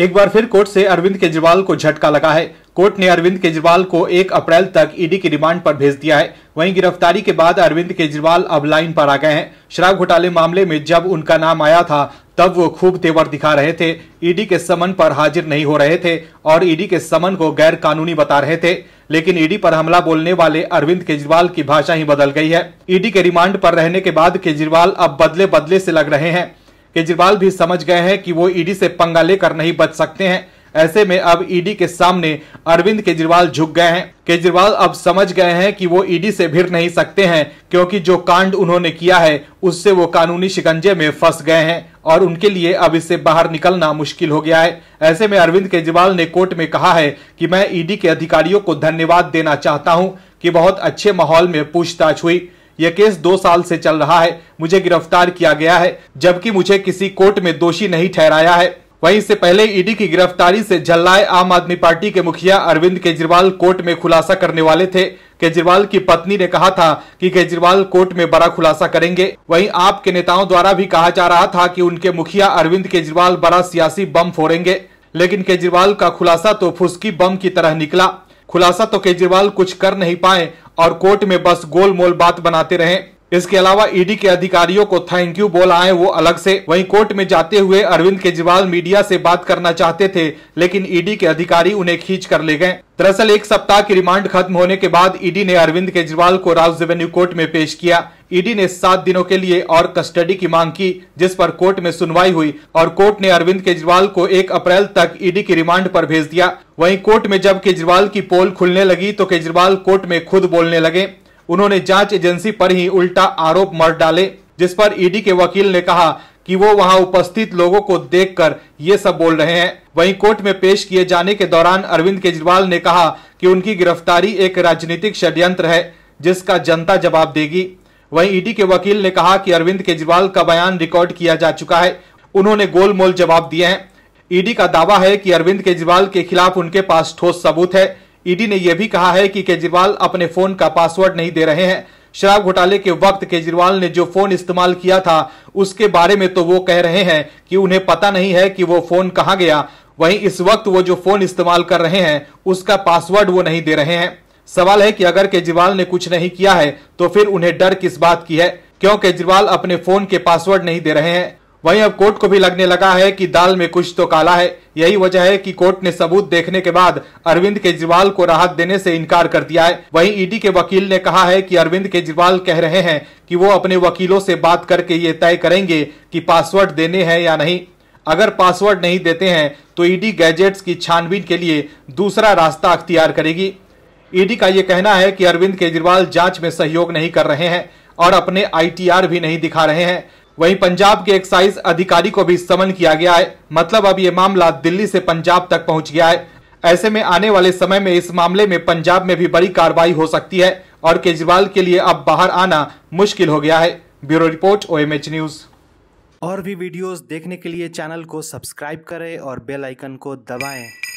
एक बार फिर कोर्ट से अरविंद केजरीवाल को झटका लगा है कोर्ट ने अरविंद केजरीवाल को एक अप्रैल तक ईडी e की रिमांड पर भेज दिया है वहीं गिरफ्तारी के बाद अरविंद केजरीवाल अब लाइन पर आ गए हैं शराब घोटाले मामले में जब उनका नाम आया था तब वो खूब तेवर दिखा रहे थे ईडी e के समन पर हाजिर नहीं हो रहे थे और ईडी e के समन को गैर कानूनी बता रहे थे लेकिन ईडी पर हमला बोलने वाले अरविंद केजरीवाल की भाषा ही बदल गई है ईडी के रिमांड पर रहने के बाद केजरीवाल अब बदले बदले से लग रहे हैं केजरीवाल भी समझ गए हैं कि वो ईडी से पंगा लेकर नहीं बच सकते हैं ऐसे में अब ईडी के सामने अरविंद केजरीवाल झुक गए हैं केजरीवाल अब समझ गए हैं कि वो ईडी से भिड़ नहीं सकते हैं क्योंकि जो कांड उन्होंने किया है उससे वो कानूनी शिकंजे में फंस गए हैं और उनके लिए अब इससे बाहर निकलना मुश्किल हो गया है ऐसे में अरविंद केजरीवाल ने कोर्ट में कहा है कि मैं ईडी के अधिकारियों को धन्यवाद देना चाहता हूं कि बहुत अच्छे माहौल में पूछताछ हुई यह केस दो साल से चल रहा है मुझे गिरफ्तार किया गया है जबकि मुझे किसी कोर्ट में दोषी नहीं ठहराया है वहीं इससे पहले ईडी की गिरफ्तारी से झल्लाए आम आदमी पार्टी के मुखिया अरविंद केजरीवाल कोर्ट में खुलासा करने वाले थे केजरीवाल की पत्नी ने कहा था कि केजरीवाल कोर्ट में बड़ा खुलासा करेंगे वहीं आप के नेताओं द्वारा भी कहा जा रहा था कि उनके मुखिया अरविंद केजरीवाल बड़ा सियासी बम फोड़ेंगे लेकिन केजरीवाल का खुलासा तो फुसकी बम की तरह निकला खुलासा तो केजरीवाल कुछ कर नहीं पाए और कोर्ट में बस गोलमोल बात बनाते रहे इसके अलावा ईडी e के अधिकारियों को थैंक यू बोल आए वो अलग से वहीं कोर्ट में जाते हुए अरविंद केजरीवाल मीडिया से बात करना चाहते थे लेकिन ईडी e के अधिकारी उन्हें खींच कर ले गए दरअसल एक सप्ताह की रिमांड खत्म होने के बाद ईडी e ने अरविंद केजरीवाल को राउज रेवेन्यू कोर्ट में पेश किया ईडी ने सात दिनों के लिए और कस्टडी की मांग की जिस पर कोर्ट में सुनवाई हुई और कोर्ट ने अरविंद केजरीवाल को एक अप्रैल तक ईडी की रिमांड पर भेज दिया वहीं कोर्ट में जब केजरीवाल की पोल खुलने लगी तो केजरीवाल कोर्ट में खुद बोलने लगे उन्होंने जांच एजेंसी पर ही उल्टा आरोप मर डाले जिस पर ईडी e के वकील ने कहा कि वो वहां उपस्थित लोगों को देखकर ये सब बोल रहे हैं वहीं कोर्ट में पेश किए जाने के दौरान अरविंद केजरीवाल ने कहा कि उनकी गिरफ्तारी एक राजनीतिक षड्यंत्र है जिसका जनता जवाब देगी वहीं ईडी e के वकील ने कहा कि अरविंद केजरीवाल का बयान रिकॉर्ड किया जा चुका है उन्होंने गोलमोल जवाब दिए हैं ईडी e का दावा है कि अरविंद केजरीवाल के खिलाफ उनके पास ठोस सबूत है ईडी ने यह भी कहा है कि केजरीवाल अपने फोन का पासवर्ड नहीं दे रहे हैं शराब घोटाले के वक्त केजरीवाल ने जो फोन इस्तेमाल किया था उसके बारे में तो वो कह रहे हैं कि उन्हें पता नहीं है कि वो फोन कहा गया वहीं इस वक्त वो जो फोन इस्तेमाल कर रहे हैं उसका पासवर्ड वो नहीं दे रहे हैं सवाल है कि अगर केजरीवाल ने कुछ नहीं किया है तो फिर उन्हें डर किस बात की है क्यों केजरीवाल अपने फोन के पासवर्ड नहीं दे रहे हैं वहीं अब कोर्ट को भी लगने लगा है कि दाल में कुछ तो काला है यही वजह है कि कोर्ट ने सबूत देखने के बाद अरविंद केजरीवाल को राहत देने से इनकार कर दिया है वहीं ईडी के वकील ने कहा है कि अरविंद केजरीवाल कह रहे हैं कि वो अपने वकीलों से बात करके ये तय करेंगे कि पासवर्ड देने हैं या नहीं अगर पासवर्ड नहीं देते हैं तो ईडी गैजेट्स की छानबीन के लिए दूसरा रास्ता अख्तियार करेगी ईडी का ये कहना है कि अरविंद केजरीवाल जांच में सहयोग नहीं कर रहे हैं और अपने आईटीआर भी नहीं दिखा रहे हैं वहीं पंजाब के एक्साइज अधिकारी को भी समन किया गया है मतलब अब ये मामला दिल्ली से पंजाब तक पहुंच गया है ऐसे में आने वाले समय में इस मामले में पंजाब में भी बड़ी कार्रवाई हो सकती है और केजरीवाल के लिए अब बाहर आना मुश्किल हो गया है ब्यूरो रिपोर्ट ओ न्यूज और भी वीडियोस देखने के लिए चैनल को सब्सक्राइब करें और बेल आइकन को दबाएं